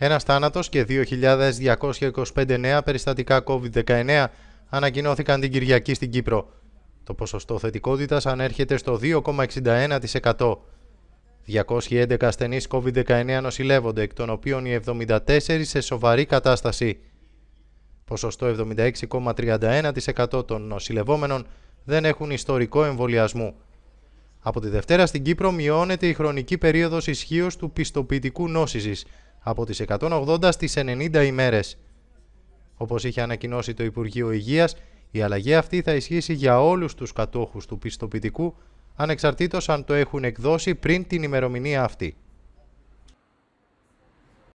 Ένας θάνατος και 2.225 νέα περιστατικά COVID-19 ανακοινώθηκαν την Κυριακή στην Κύπρο. Το ποσοστό θετικότητας ανέρχεται στο 2,61%. 211 ασθενείς COVID-19 νοσηλεύονται, εκ των οποίων οι 74 σε σοβαρή κατάσταση. Ποσοστό 76,31% των νοσηλευόμενων δεν έχουν ιστορικό εμβολιασμού. Από τη Δευτέρα στην Κύπρο μειώνεται η χρονική περίοδος ισχύως του πιστοποιητικού νόσησης, από τις 180 στις 90 ημέρες. Όπως είχε ανακοινώσει το Υπουργείο Υγείας, η αλλαγή αυτή θα ισχύσει για όλους τους κατόχους του πιστοποιητικού, ανεξαρτήτως αν το έχουν εκδώσει πριν την ημερομηνία αυτή.